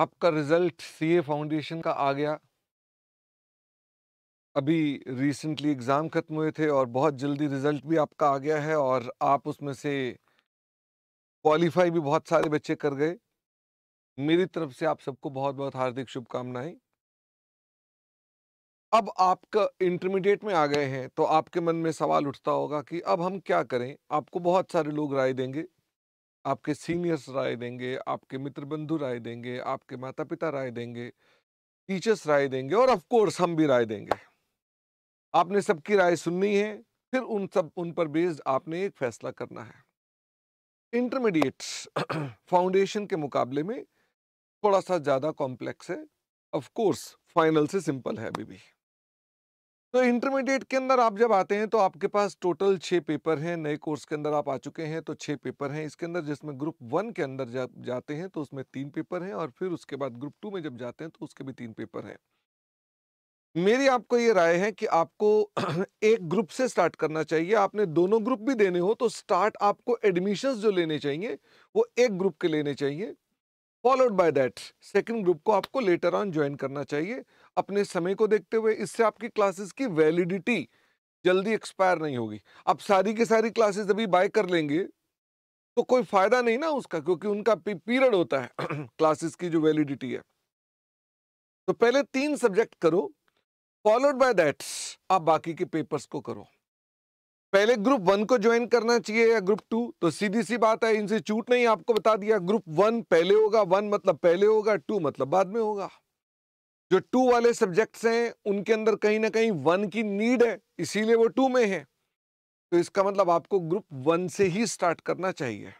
आपका result CA foundation का आ गया अभी रिसेंटली एग्ज़ाम ख़त्म हुए थे और बहुत जल्दी रिज़ल्ट भी आपका आ गया है और आप उसमें से क्वालिफाई भी बहुत सारे बच्चे कर गए मेरी तरफ से आप सबको बहुत बहुत हार्दिक शुभकामनाएं अब आपका इंटरमीडिएट में आ गए हैं तो आपके मन में सवाल उठता होगा कि अब हम क्या करें आपको बहुत सारे लोग राय देंगे आपके सीनियर्स राय देंगे आपके मित्र बंधु राय देंगे आपके माता पिता राय देंगे टीचर्स राय देंगे और ऑफ कोर्स हम भी राय देंगे आपने सबकी राय सुननी है फिर उन सब उन पर बेस्ड आपने एक फैसला करना है इंटरमीडिएट्स फाउंडेशन के मुकाबले में थोड़ा सा ज़्यादा कॉम्प्लेक्स है ऑफ कोर्स फाइनल से सिंपल है अभी भी तो इंटरमीडिएट के अंदर आप जब आते हैं तो आपके पास टोटल छः पेपर हैं नए कोर्स के अंदर आप आ चुके हैं तो छः पेपर हैं इसके अंदर जिसमें ग्रुप वन के अंदर जब जाते हैं तो उसमें तीन पेपर हैं और फिर उसके बाद ग्रुप टू में जब जाते हैं तो उसके भी तीन पेपर हैं मेरी आपको ये राय है कि आपको एक ग्रुप से स्टार्ट करना चाहिए आपने दोनों ग्रुप भी देने हो तो स्टार्ट आपको एडमिशन्स जो लेने चाहिए वो एक ग्रुप के लेने चाहिए followed by that second group को आपको लेटर ऑन ज्वाइन करना चाहिए अपने समय को देखते हुए इससे आपकी क्लासेस की वैलिडिटी जल्दी एक्सपायर नहीं होगी आप सारी की सारी क्लासेस अभी बाय कर लेंगे तो कोई फायदा नहीं ना उसका क्योंकि उनका पीरियड होता है क्लासेस की जो वैलिडिटी है तो पहले तीन सब्जेक्ट करो फॉलोड बाय दैट आप बाकी के पेपर्स को करो पहले ग्रुप वन को ज्वाइन करना चाहिए या ग्रुप टू तो सीधी सी बात है इनसे छूट नहीं आपको बता दिया ग्रुप वन पहले होगा वन मतलब पहले होगा टू मतलब बाद में होगा जो टू वाले सब्जेक्ट्स हैं उनके अंदर कहीं ना कहीं वन की नीड है इसीलिए वो टू में है तो इसका मतलब आपको ग्रुप वन से ही स्टार्ट करना चाहिए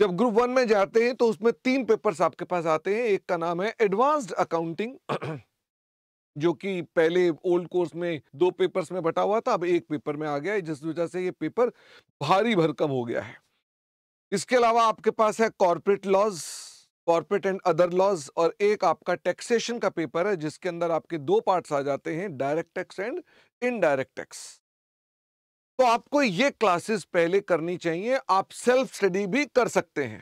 जब ग्रुप वन में जाते हैं तो उसमें तीन पेपर्स आपके पास आते हैं एक का नाम है एडवांस्ड अकाउंटिंग जो कि पहले ओल्ड कोर्स में दो पेपर्स में बटा हुआ था अब एक पेपर में आ गया है जिस वजह से ये पेपर भारी भरकम हो गया है इसके अलावा आपके पास है corporate laws corporate and other laws और एक आपका टैक्सेशन का पेपर है जिसके अंदर आपके दो पार्ट्स आ जाते हैं direct tax and indirect tax तो आपको ये क्लासेस पहले करनी चाहिए आप सेल्फ स्टडी भी कर सकते हैं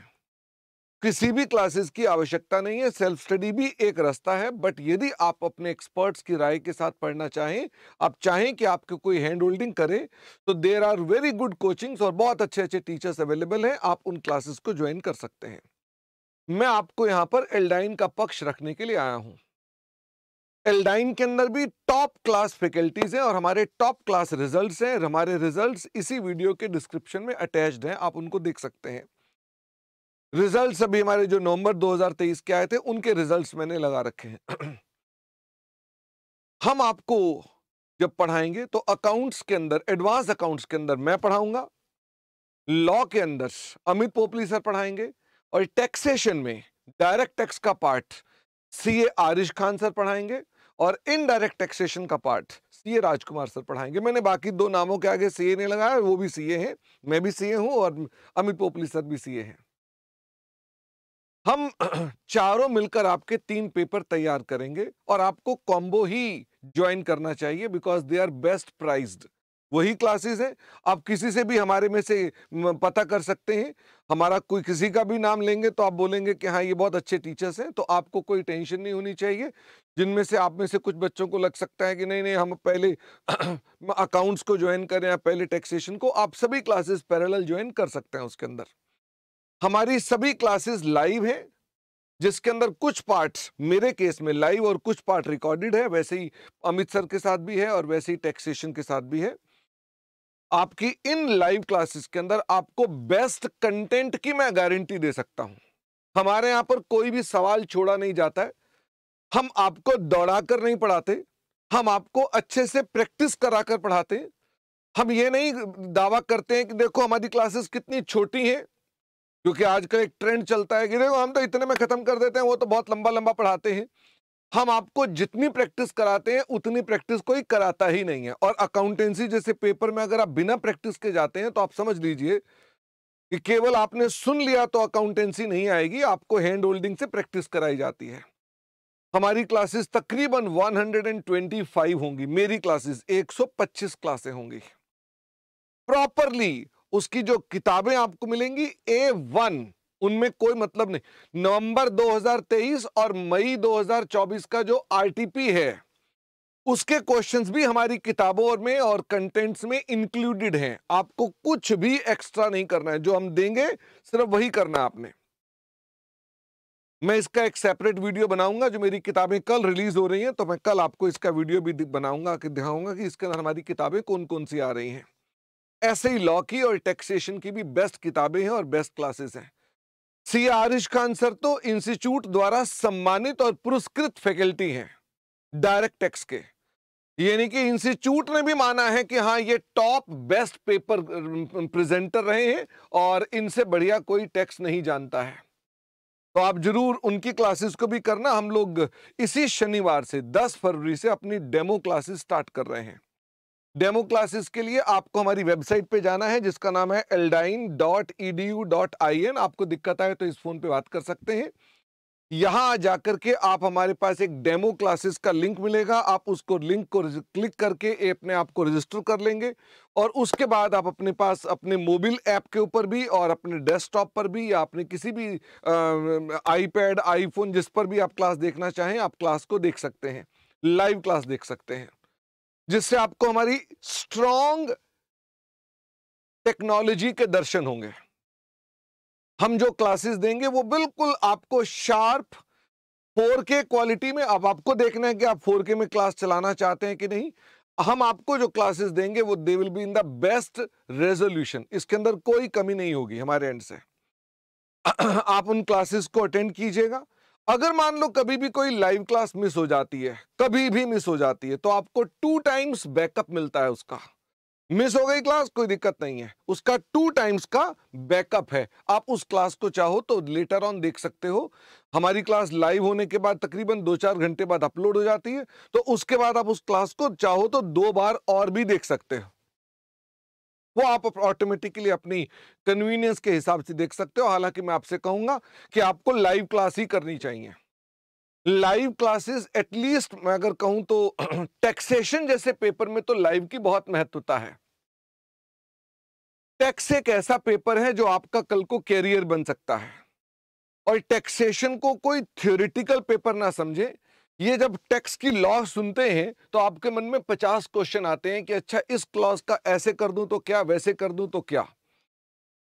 किसी भी क्लासेस की आवश्यकता नहीं है सेल्फ स्टडी भी एक रास्ता है बट यदि आप अपने एक्सपर्ट्स की राय के साथ पढ़ना चाहें आप चाहें कि आपके कोई हैंड होल्डिंग करे तो there are very good coachings और बहुत अच्छे अच्छे टीचर्स अवेलेबल हैं आप उन क्लासेस को ज्वाइन कर सकते हैं मैं आपको यहां पर एल्डाइन का पक्ष रखने के लिए आया हूं एल्डाइन के अंदर भी टॉप क्लास फैकल्टीज हैं और हमारे टॉप क्लास रिजल्ट्स हैं हमारे रिजल्ट्स इसी वीडियो के डिस्क्रिप्शन में अटैच्ड हैं आप उनको देख सकते हैं रिजल्ट्स अभी हमारे जो नवंबर 2023 के आए थे उनके रिजल्ट्स मैंने लगा रखे हैं हम आपको जब पढ़ाएंगे तो अकाउंट्स के अंदर एडवांस अकाउंट्स के अंदर मैं पढ़ाऊंगा लॉ के अंदर अमित पोपली सर पढ़ाएंगे और टैक्सेशन में डायरेक्ट टैक्स का part C A Arish Khan sir पढ़ाएंगे और इनडायरेक्ट टैक्सेशन का part C A Rajkumar sir पढ़ाएंगे मैंने बाकी दो नामों के आगे सी ए नहीं लगाया वो भी सी ए हैं मैं भी सी ए हूँ और अमित पोपली सर भी सी ए हैं हम चारों मिलकर आपके तीन पेपर तैयार करेंगे और आपको कॉम्बो ही ज्वाइन करना चाहिए because they are best priced वही क्लासेस हैं आप किसी से भी हमारे में से पता कर सकते हैं हमारा कोई किसी का भी नाम लेंगे तो आप बोलेंगे कि हाँ ये बहुत अच्छे टीचर्स हैं तो आपको कोई टेंशन नहीं होनी चाहिए जिनमें से आप में से कुछ बच्चों को लग सकता है कि नहीं नहीं हम पहले अकाउंट्स को ज्वाइन करें या पहले टैक्सेशन को आप सभी क्लासेस पैरेलल ज्वाइन कर सकते हैं उसके अंदर हमारी सभी क्लासेस लाइव हैं जिसके अंदर कुछ पार्ट्स मेरे केस में लाइव और कुछ पार्ट रिकॉर्डेड है वैसे ही अमित सर के साथ भी है और वैसे ही टैक्सेशन के साथ भी है आपकी इन लाइव क्लासेस के अंदर आपको बेस्ट कंटेंट की मैं गारंटी दे सकता हूं हमारे यहां पर कोई भी सवाल छोड़ा नहीं जाता है हम आपको दौड़ा कर नहीं पढ़ाते हम आपको अच्छे से प्रैक्टिस करा कर पढ़ाते हम ये नहीं दावा करते हैं कि देखो हमारी क्लासेस कितनी छोटी हैं क्योंकि आजकल एक ट्रेंड चलता है कि देखो हम तो इतने में ख़त्म कर देते हैं वो तो बहुत लंबा लंबा पढ़ाते हैं हम आपको जितनी प्रैक्टिस कराते हैं उतनी प्रैक्टिस कोई कराता ही नहीं है और अकाउंटेंसी जैसे पेपर में अगर आप बिना प्रैक्टिस के जाते हैं तो आप समझ लीजिए कि केवल आपने सुन लिया तो अकाउंटेंसी नहीं आएगी आपको हैंड होल्डिंग से प्रैक्टिस कराई जाती है हमारी क्लासेस तकरीबन 125 होंगी मेरी क्लासेस 125 क्लासें होंगी प्रॉपरली उसकी जो किताबें आपको मिलेंगी ए वन उनमें कोई मतलब नहीं नवंबर 2023 और मई 2024 का जो आरटीपी है उसके क्वेश्चंस भी हमारी किताबों में और कंटेंट्स में इंक्लूडेड हैं आपको कुछ भी एक्स्ट्रा नहीं करना है जो हम देंगे सिर्फ वही करना है आपने मैं इसका एक सेपरेट वीडियो बनाऊंगा जो मेरी किताबें कल रिलीज हो रही हैं तो मैं कल आपको इसका वीडियो भी बनाऊंगा कि दिखाऊंगा कि इसके अंदर हमारी किताबें कौन कौन सी आ रही हैं ऐसे ही लॉ की और टैक्सेशन की भी बेस्ट किताबें हैं और बेस्ट क्लासेस हैं सी आरिश खान सर तो इंस्टीट्यूट द्वारा सम्मानित और पुरस्कृत फैकल्टी हैं डायरेक्ट टैक्स के यानी कि इंस्टीट्यूट ने भी माना है कि हाँ ये टॉप बेस्ट पेपर प्रेजेंटर रहे हैं और इनसे बढ़िया कोई टैक्स नहीं जानता है तो आप जरूर उनकी क्लासेस को भी करना हम लोग इसी शनिवार से 10 फरवरी से अपनी डेमो क्लासेस स्टार्ट कर रहे हैं डेमो क्लासेस के लिए आपको हमारी वेबसाइट पे जाना है जिसका नाम है एल्डाइन dot E D U dot I N आपको दिक्कत आए तो इस फ़ोन पे बात कर सकते हैं यहाँ जाकर के आप हमारे पास एक डेमो क्लासेस का लिंक मिलेगा आप उसको लिंक को क्लिक करके अपने आप को रजिस्टर कर लेंगे और उसके बाद आप अपने पास अपने मोबाइल ऐप के ऊपर भी और अपने डेस्कटॉप पर भी या अपने किसी भी आईपैड आईफोन जिस पर भी आप क्लास देखना चाहें आप क्लास को देख सकते हैं लाइव क्लास देख सकते हैं जिससे आपको हमारी स्ट्रॉन्ग टेक्नोलॉजी के दर्शन होंगे हम जो क्लासेस देंगे वो बिल्कुल आपको शार्प 4K क्वालिटी में अब आपको देखना है कि आप 4K में क्लास चलाना चाहते हैं कि नहीं हम आपको जो क्लासेस देंगे वो they will be in the best resolution इसके अंदर कोई कमी नहीं होगी हमारे एंड से आप उन क्लासेस को अटेंड कीजिएगा अगर मान लो कभी भी कोई लाइव क्लास मिस हो जाती है कभी भी मिस हो जाती है तो आपको टू टाइम्स बैकअप मिलता है उसका मिस हो गई क्लास कोई दिक्कत नहीं है उसका टू टाइम्स का बैकअप है आप उस क्लास को चाहो तो लेटर ऑन देख सकते हो हमारी क्लास लाइव होने के बाद तकरीबन दो चार घंटे बाद अपलोड हो जाती है तो उसके बाद आप उस क्लास को चाहो तो दो बार और भी देख सकते हो वो आप ऑटोमेटिकली अपनी कन्वीनियंस के हिसाब से देख सकते हो हालांकि मैं आपसे कहूंगा कि आपको लाइव क्लास ही करनी चाहिए लाइव क्लासेस एटलीस्ट मैं अगर कहूं तो टैक्सेशन जैसे पेपर में तो लाइव की बहुत महत्वता है टैक्स एक ऐसा पेपर है जो आपका कल को कैरियर बन सकता है और टैक्सेशन को कोई थ्योरिटिकल पेपर ना समझे ये जब टैक्स की लॉ सुनते हैं तो आपके मन में पचास क्वेश्चन आते हैं कि अच्छा इस क्लॉज का ऐसे कर दूं तो क्या वैसे कर दूं तो क्या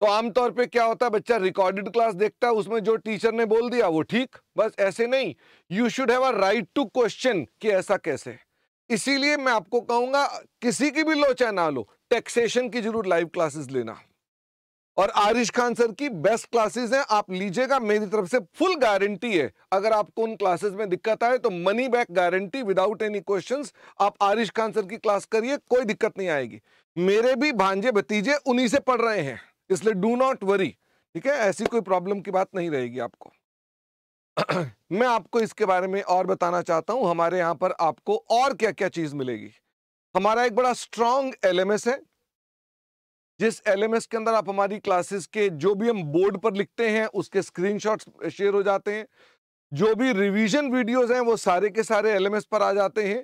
तो आमतौर पे क्या होता है बच्चा रिकॉर्डेड क्लास देखता है उसमें जो टीचर ने बोल दिया वो ठीक बस ऐसे नहीं you should have a right to question कि ऐसा कैसे इसीलिए मैं आपको कहूंगा किसी की भी लो चाहे ना लो टैक्सेशन की जरूर लाइव क्लासेस लेना और आरिश खान सर की बेस्ट क्लासेस हैं आप लीजिएगा मेरी तरफ से फुल गारंटी है अगर आपको उन क्लासेस में दिक्कत आए तो money back guarantee without any questions आप आरिश खान सर की क्लास करिए कोई दिक्कत नहीं आएगी मेरे भी भांजे भतीजे उन्हीं से पढ़ रहे हैं इसलिए डू नॉट वरी ठीक है ऐसी कोई प्रॉब्लम की बात नहीं रहेगी आपको मैं आपको इसके बारे में और बताना चाहता हूं हमारे यहां पर आपको और क्या क्या चीज़ मिलेगी हमारा एक बड़ा स्ट्रॉन्ग एल है जिस एलएमएस के अंदर आप हमारी क्लासेस के जो भी हम बोर्ड पर लिखते हैं उसके स्क्रीनशॉट्स शेयर हो जाते हैं जो भी रिवीजन वीडियोस हैं वो सारे के सारे एलएमएस पर आ जाते हैं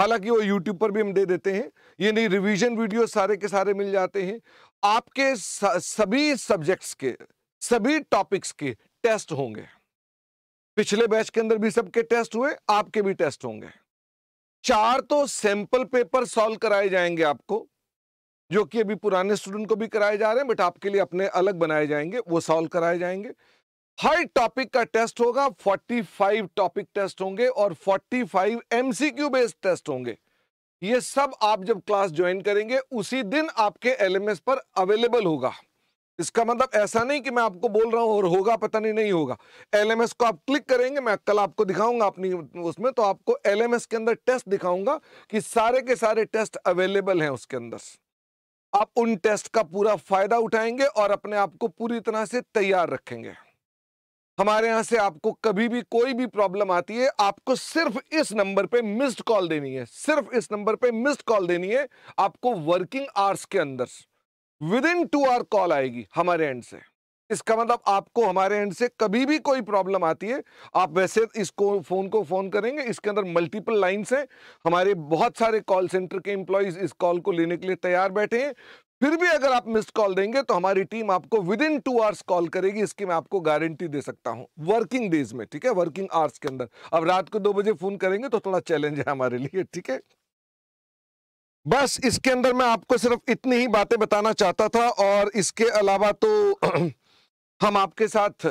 हालांकि वो यूट्यूब पर भी हम दे देते हैं ये नहीं रिविजन वीडियो सारे के सारे मिल जाते हैं आपके सभी सब्जेक्ट्स के सभी टॉपिक्स के टेस्ट होंगे पिछले बैच के अंदर भी सबके टेस्ट हुए आपके भी टेस्ट होंगे चार तो सैंपल पेपर सॉल्व कराए जाएंगे आपको जो कि अभी पुराने स्टूडेंट को भी कराए जा रहे हैं बट आपके लिए अपने अलग बनाए जाएंगे वो सॉल्व कराए जाएंगे हर टॉपिक का टेस्ट होगा 45 टॉपिक टेस्ट होंगे और 45 एमसीक्यू बेस्ड टेस्ट होंगे ये सब आप जब क्लास ज्वाइन करेंगे उसी दिन आपके एलएमएस पर अवेलेबल होगा इसका मतलब ऐसा नहीं कि मैं आपको बोल रहा हूँ और होगा पता नहीं नहीं होगा एलएमएस को आप क्लिक करेंगे मैं कल आपको दिखाऊंगा अपनी उसमें तो आपको एलएमएस के अंदर टेस्ट दिखाऊंगा कि सारे के सारे टेस्ट अवेलेबल हैं उसके अंदर आप उन टेस्ट का पूरा फायदा उठाएंगे और अपने आप को पूरी तरह से तैयार रखेंगे हमारे यहां से आपको कभी भी कोई भी प्रॉब्लम आती है आपको सिर्फ इस नंबर पे मिस्ड कॉल देनी है सिर्फ इस नंबर पे मिस्ड कॉल देनी है आपको वर्किंग आवर्स के अंदर within two hour call आएगी हमारे एंड से इसका मतलब आपको हमारे एंड से कभी भी कोई प्रॉब्लम आती है आप वैसे इसको फ़ोन को फ़ोन करेंगे इसके अंदर मल्टीपल लाइंस हैं हमारे बहुत सारे कॉल सेंटर के एम्प्लॉयज़ इस कॉल को लेने के लिए तैयार बैठे हैं फिर भी अगर आप मिस कॉल देंगे तो हमारी टीम आपको within two hours call करेगी इसकी मैं आपको गारंटी दे सकता हूं वर्किंग डेज में ठीक है वर्किंग आवर्स के अंदर अब रात को दो बजे फ़ोन करेंगे तो थोड़ा चैलेंज है हमारे लिए ठीक है बस इसके अंदर मैं आपको सिर्फ इतनी ही बातें बताना चाहता था और इसके अलावा तो हम आपके साथ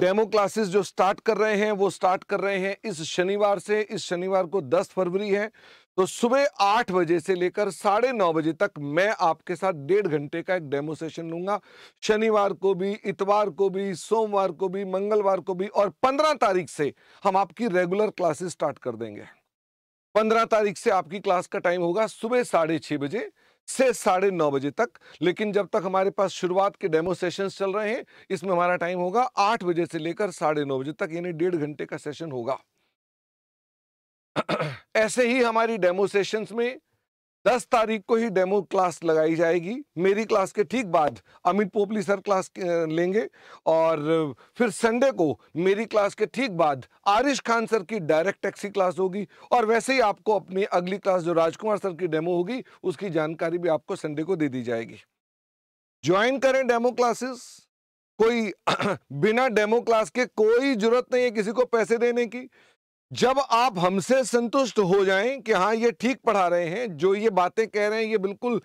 डेमो क्लासेस जो स्टार्ट कर रहे हैं वो स्टार्ट कर रहे हैं इस शनिवार से इस शनिवार को 10 फरवरी है तो सुबह आठ बजे से लेकर साढ़े नौ बजे तक मैं आपके साथ डेढ़ घंटे का एक डेमो सेशन लूंगा शनिवार को भी इतवार को भी सोमवार को भी मंगलवार को भी और पंद्रह तारीख से हम आपकी रेगुलर क्लासेस स्टार्ट कर देंगे पंद्रह तारीख से आपकी क्लास का टाइम होगा सुबह साढ़े छः बजे से साढ़े नौ बजे तक लेकिन जब तक हमारे पास शुरुआत के डेमो सेशंस चल रहे हैं इसमें हमारा टाइम होगा आठ बजे से लेकर साढ़े नौ बजे तक यानी डेढ़ घंटे का सेशन होगा ऐसे ही हमारी डेमो सेशंस में दस तारीख को ही डेमो क्लास लगाई जाएगी मेरी क्लास के ठीक बाद अमित पोपली सर क्लास लेंगे और फिर संडे को मेरी क्लास के ठीक बाद आरिश खान सर की डायरेक्ट टैक्सी क्लास होगी और वैसे ही आपको अपनी अगली क्लास जो राजकुमार सर की डेमो होगी उसकी जानकारी भी आपको संडे को दे दी जाएगी ज्वाइन करें डेमो क्लासेस कोई बिना डेमो क्लास के कोई जरूरत नहीं है किसी को पैसे देने की जब आप हमसे संतुष्ट हो जाएं कि हाँ ये ठीक पढ़ा रहे हैं जो ये बातें कह रहे हैं ये बिल्कुल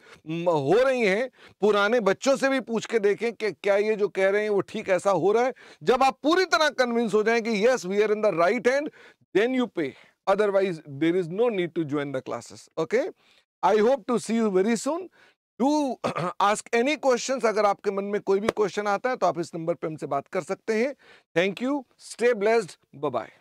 हो रही हैं पुराने बच्चों से भी पूछ के देखें कि क्या ये जो कह रहे हैं वो ठीक ऐसा हो रहा है जब आप पूरी तरह कन्विंस हो जाएं कि yes we are in the right hand then you pay otherwise there is no need to join the classes okay I hope to see you very soon to ask any question अगर आपके मन में कोई भी question आता है तो आप इस नंबर पर हमसे बात कर सकते हैं thank you stay blessed bye